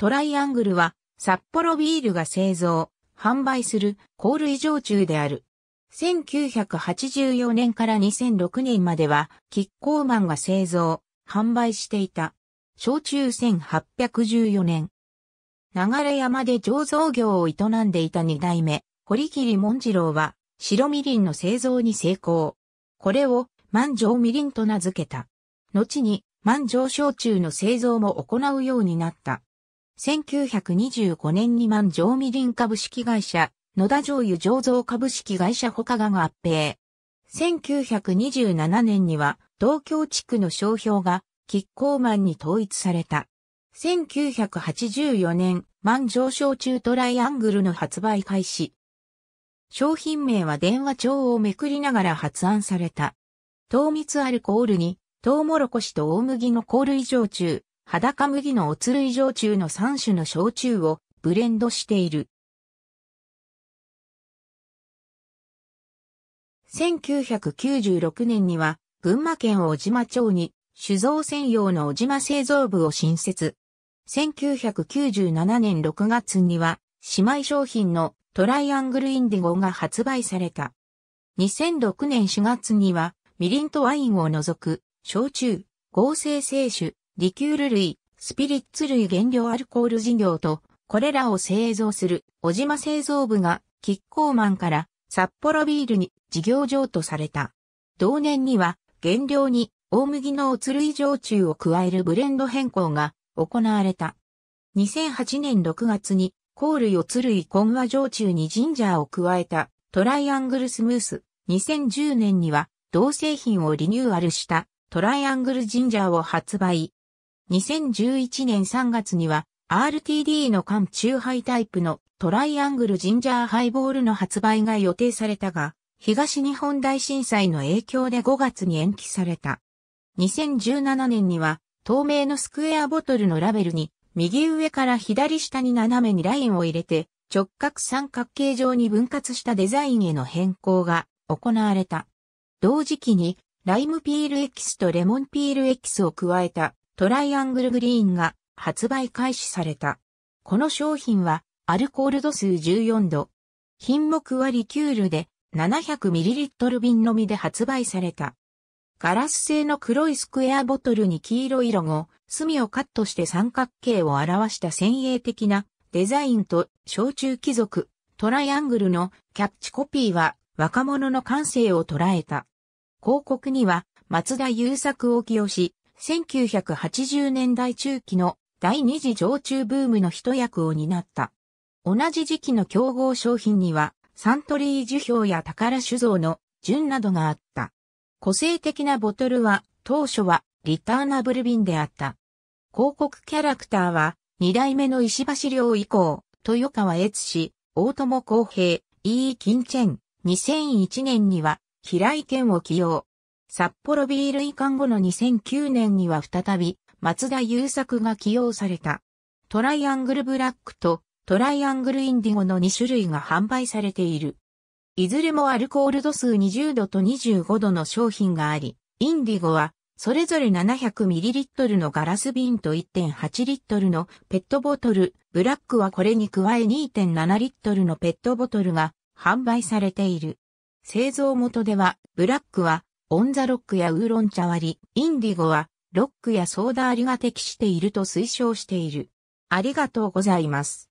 トライアングルは、札幌ビールが製造、販売する、ル。類上中である。1984年から2006年までは、キッコーマンが製造、販売していた。焼酎1814年。流山で醸造業を営んでいた二代目、堀切文次郎は、白みりんの製造に成功。これを、万丈みりんと名付けた。後に、万丈焼酎の製造も行うようになった。1925年に万城みりん株式会社、野田醤油醸造株式会社他が合併。1927年には、東京地区の商標が、キッコーマンに統一された。1984年、万上昇中トライアングルの発売開始。商品名は電話帳をめくりながら発案された。糖蜜アルコールに、トウモロコシと大麦の香類上中、裸麦のおつ類焼酎の3種の焼酎をブレンドしている。1996年には、群馬県小島町に酒造専用の小島製造部を新設。1997年6月には、姉妹商品のトライアングルインディゴが発売された。2006年4月には、みりんとワインを除く、焼酎、合成清酒、リキュール類、スピリッツ類原料アルコール事業と、これらを製造する小島製造部が、キッコーマンから札幌ビールに事業譲渡された。同年には、原料に大麦のおつ類焼酎を加えるブレンド変更が行われた。2008年6月に、コールよつ類混和焼酎にジンジャーを加えたトライアングルスムース。2010年には同製品をリニューアルしたトライアングルジンジャーを発売。2011年3月には RTD の缶中杯タイプのトライアングルジンジャーハイボールの発売が予定されたが、東日本大震災の影響で5月に延期された。2017年には透明のスクエアボトルのラベルに右上から左下に斜めにラインを入れて直角三角形状に分割したデザインへの変更が行われた。同時期にライムピールエキスとレモンピールエキスを加えたトライアングルグリーンが発売開始された。この商品はアルコール度数14度。品目はリキュールで 700ml 瓶のみで発売された。ガラス製の黒いスクエアボトルに黄色いロゴ、隅をカットして三角形を表した先鋭的なデザインと小中貴族、トライアングルのキャッチコピーは若者の感性を捉えた。広告には松田優作を起用し、1980年代中期の第二次常駐ブームの一役を担った。同じ時期の競合商品には、サントリー樹氷や宝酒造の純などがあった。個性的なボトルは、当初はリターナブル瓶であった。広告キャラクターは、二代目の石橋良以降、豊川悦氏、大友康平、E. 金チェン、2001年には、平井健を起用。札幌ビール移管後の2009年には再び、松田優作が起用された。トライアングルブラックとトライアングルインディゴの2種類が販売されている。いずれもアルコール度数20度と25度の商品があり、インディゴはそれぞれ 700ml のガラス瓶と1.8リットルのペットボトル、ブラックはこれに加え2.7リットルのペットボトルが販売されている。製造元では、ブラックはオンザロックやウーロン茶割り、インディゴは、ロックやソーダ割りが適していると推奨している。ありがとうございます。